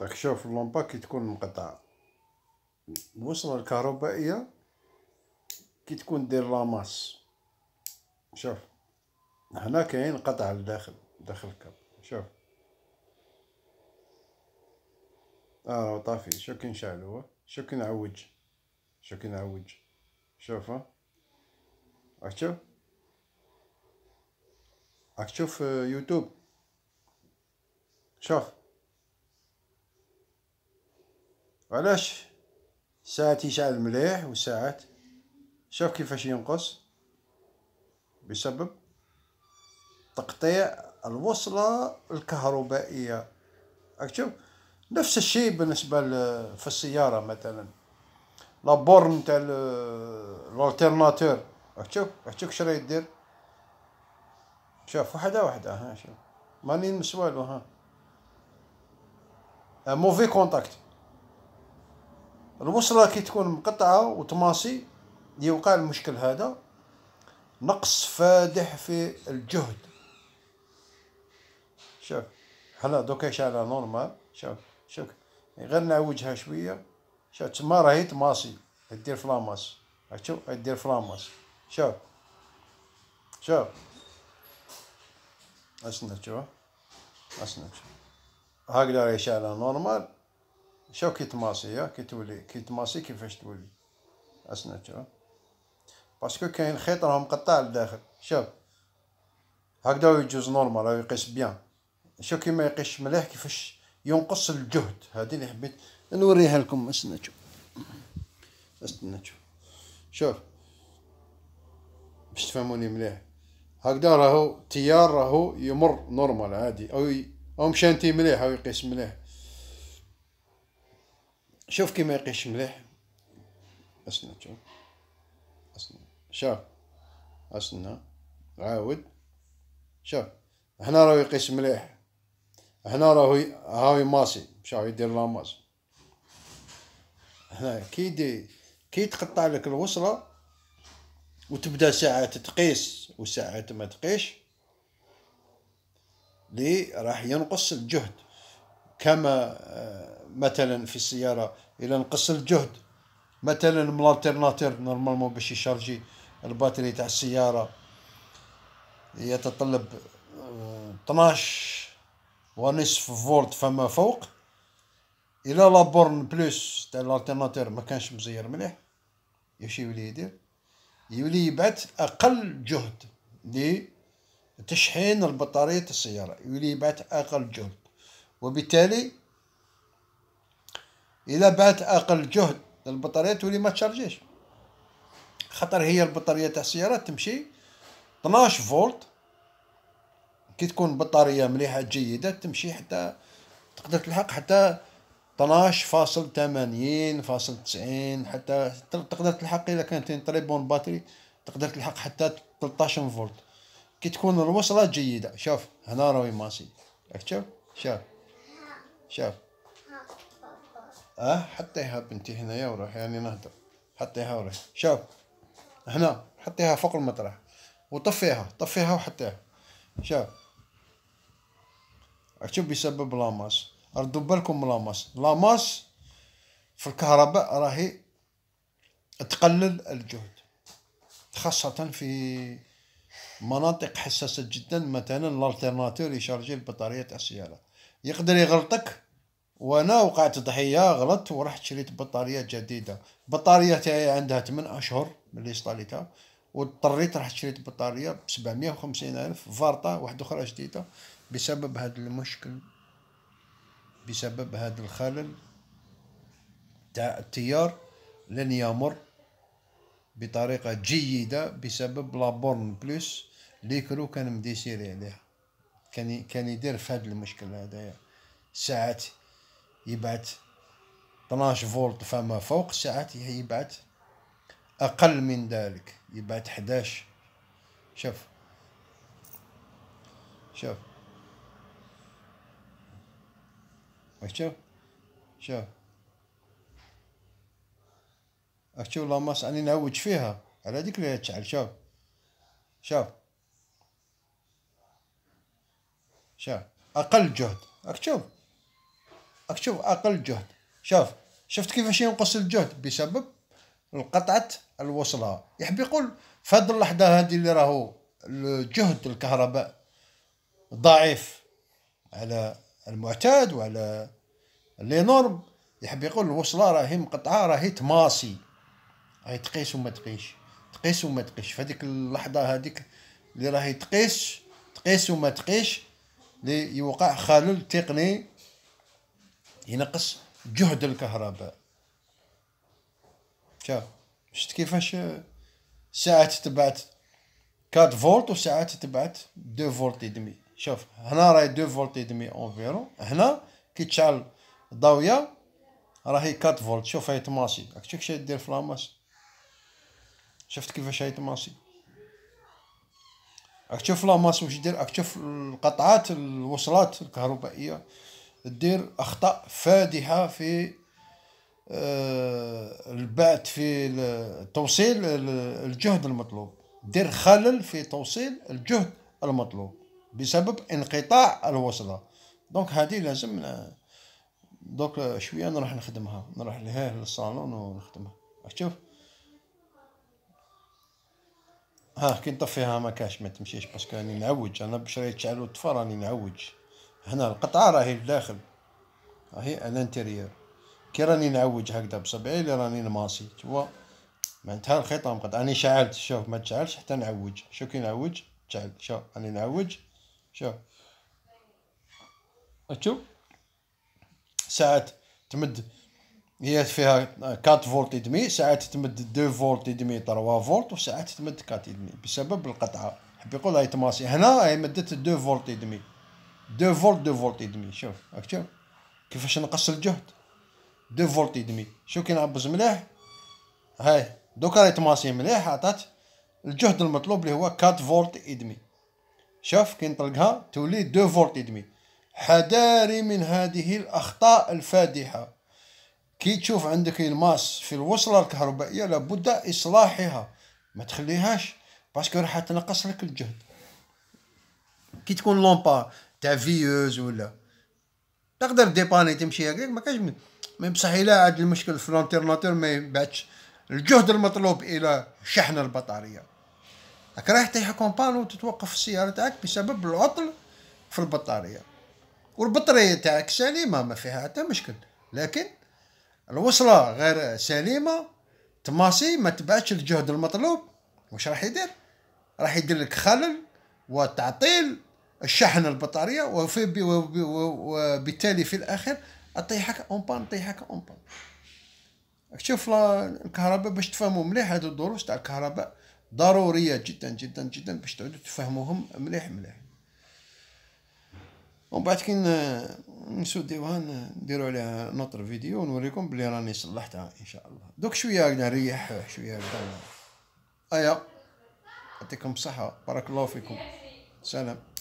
راك شوف اللومبا كي تكون مقطعه الوصله الكهربائيه كي تكون دير لاماس شوف هنا كاين قطع لداخل داخل الكاب شوف اه طافي شو كي نشعل هو شو كي نعوج شو كي نعوج شوف ها راك تشوف راك تشوف يوتيوب شوف علاش ساعات يشعل مليح وساعات شوف كيفاش ينقص بسبب تقطيع الوصلة الكهربائية أكتب نفس الشيء بالنسبة في السيارة مثلا لابورن تاع الالترناتور أكتب أكتب شرا يدير شوف وحدة وحدة ها شوف ماني نمس والو ها موفي كونتاكت الوصله كي تكون مقطعه وتماسي يوقع المشكل هذا نقص فادح في الجهد شوف هلا دوكا شعلها نورمال شوف شوف غير نعوجها شويه شوف تما راهي تماصي دير فلاماس هاتشوف دير فلاماس شوف شوف اسند شوف اسند شوف هكذا راهي شعلها نورمال شو كي تولي كي تماسي كيفاش تولي اسنا شوف باسكو كاين خيط راه مقطع لداخل شوف هكذا يجوز نورمال راه يقيس بيان شوف كي ما يقيسش مليح كيفاش ينقص الجهد هذه اللي حبيت نوريها لكم اسنا شوف اسنا شوف شوف باش تفهموني مليح هكذا راهو تيار راهو يمر نورمال عادي او ي... او مشانتي مليح او يقيس مليح شوف كيما يقيش مليح اسنى شوف اسنى شوف اسنى عاود شوف هنا راهو يقيس مليح هنا راهو هاو ماسي شاو يدير لاماس هنا كي دي كي تقطع لك الوصله وتبدا ساعات تقيس وساعات ما تقيش لي راح ينقص الجهد كما آه، مثلا في السياره الى نقص الجهد مثلا الالترناتور نورمالمون باش يشارجي الباتري تاع السياره يتطلب 12 آه، ونصف فولت فما فوق الى لابورن بلس تاع الالترناتور ما كانش مزير مليح يمشي يولي يدير يولي يبعث اقل جهد لتشحين البطاريه السياره يولي يبعث اقل جهد وبالتالي الا بعت اقل جهد البطاريه تولي ما تشارجيش خاطر هي البطاريه تاع السيارات تمشي 12 فولت كي تكون بطاريه مليحه جيده تمشي حتى تقدر تلحق حتى 12 فاصل تمانين فاصل تسعين حتى تقدر تلحق الا كانت تري بون باتري تقدر تلحق حتى 13 فولت كي تكون الوصله جيده شوف هنا راهي ماسي شوف شوف شوف اه حطيها بنتي هنايا وروح يعني نهضر حطيها وروح شوف هنا حطيها فوق المطرح وطفيها طفيها وحطيها شوف شوف بسبب لاماس ردوا بالكم لاماس لاماس في الكهرباء راهي تقلل الجهد خاصة في مناطق حساسة جدا مثلا الالترناتور يشارجي البطارية تاع السيارة يقدر يغلطك وانا وقعت ضحيه غلطت ورحت شريت بطاريه جديده بطاريه تاعي عندها 8 اشهر ملي اشتريتها واضطريت رحت شريت بطاريه ب 750 الف فارطه واحده اخرى جديده بسبب هذا المشكل بسبب هذا الخلل تاع التيار لن يمر بطريقه جيده بسبب لابورن بلس لي كرو كان مديسيري عليها كان كان يدير في هذا المشكل هذايا ساعات يبعث 12 فولت فما فوق ساعات يبعث اقل من ذلك يبعث 11 شوف شوف شوف شوف اكتشوف لاماس راني نعوج فيها على ديك اللي تشعل شوف شوف شوف اقل جهد اكتشوف شوف اقل جهد شوف شفت كيفاش ينقص الجهد بسبب القطعة الوصلة يحب يقول في هذه اللحظة هذه اللي راهو الجهد الكهرباء ضعيف على المعتاد وعلى لي نورم يحب يقول الوصلة راهي مقطعة راهي تماسي راهي تقيس وما تقيش تقيس وما تقيش في هذيك اللحظة هذيك اللي راهي تقيس تقيس وما تقيش يوقع خلل تقني ينقص جهد الكهرباء شوف شفت كيفاش ساعات تبعت 4 فولت وساعات تبعت 2 فولت دمي شوف هنا راهي 2 فولت دمي اونفيرو هنا كي تشعل ضاويه راهي 4 فولت شوف هاي تماسي راك تشوف شنو دير في لاماس شفت كيفاش هاي تماسي راك تشوف لاماس واش دير راك تشوف القطعات الوصلات الكهربائيه دير اخطاء فادحه في آه، البعث في توصيل الجهد المطلوب دير خلل في توصيل الجهد المطلوب بسبب انقطاع الوصله دونك هذه لازم آه، دونك شويه نروح نخدمها نروح لها للصالون ونخدمها شوف ها كي نطفيها ما كاش ما تمشيش باسكو راني نعوج انا باش راهي تشعل وتطفى راني نعوج هنا القطعة راهي لداخل راهي الانتيريور كي راني نعوج هكذا بصبعي اللي راني نماسي توا معنتها الخيط مقطع راني شعلت شوف ما تشعلش حتى نعوج شوف كي نعوج تشعل شوف راني نعوج شوف شوف ساعات تمد هي فيها كات فولت دمي ساعات تمد دو فولت دمي تروا فولت وساعات تمد كات دمي بسبب القطعه حبي يقول هاي تماسي هنا هي مدت دو فولت دمي 2 فولت 2 فولت دمي شوف راك كيفاش نقص الجهد 2 فولت دمي شوف كي نعبز مليح هاي دوكا راهي تماسي مليح عطات الجهد المطلوب اللي هو 4 فولت دمي شوف كي نطلقها تولي 2 فولت دمي حذاري من هذه الاخطاء الفادحه كي تشوف عندك الماس في الوصله الكهربائيه لابد اصلاحها ما تخليهاش باسكو راح تنقص لك الجهد كي تكون لومبا تاع فيوز ولا تقدر ديباني تمشي هكاك ما كاش مي بصح الى عاد المشكل في لونترناتور ما يبعدش الجهد المطلوب الى شحن البطاريه راك رايح تيح كومبانو تتوقف السياره تاعك بسبب العطل في البطاريه والبطاريه تاعك سليمه ما فيها حتى مشكل لكن الوصله غير سليمه تماسي ما تبعتش الجهد المطلوب واش راح يدير راح يدير لك خلل وتعطيل الشحن البطاريه وفي وبالتالي في الاخر بان اونبان اون اونبان شوف الكهرباء باش تفهموا مليح هذه الدروس تاع الكهرباء ضروريه جدا جدا جدا باش تعودوا تفهموهم مليح مليح ومن بعد كي نسوديوها نديرو عليها نوتر فيديو ونوريكم بلي راني صلحتها ان شاء الله دوك شويه هكذا نريح شويه هكذا ايا يعطيكم الصحه بارك الله فيكم سلام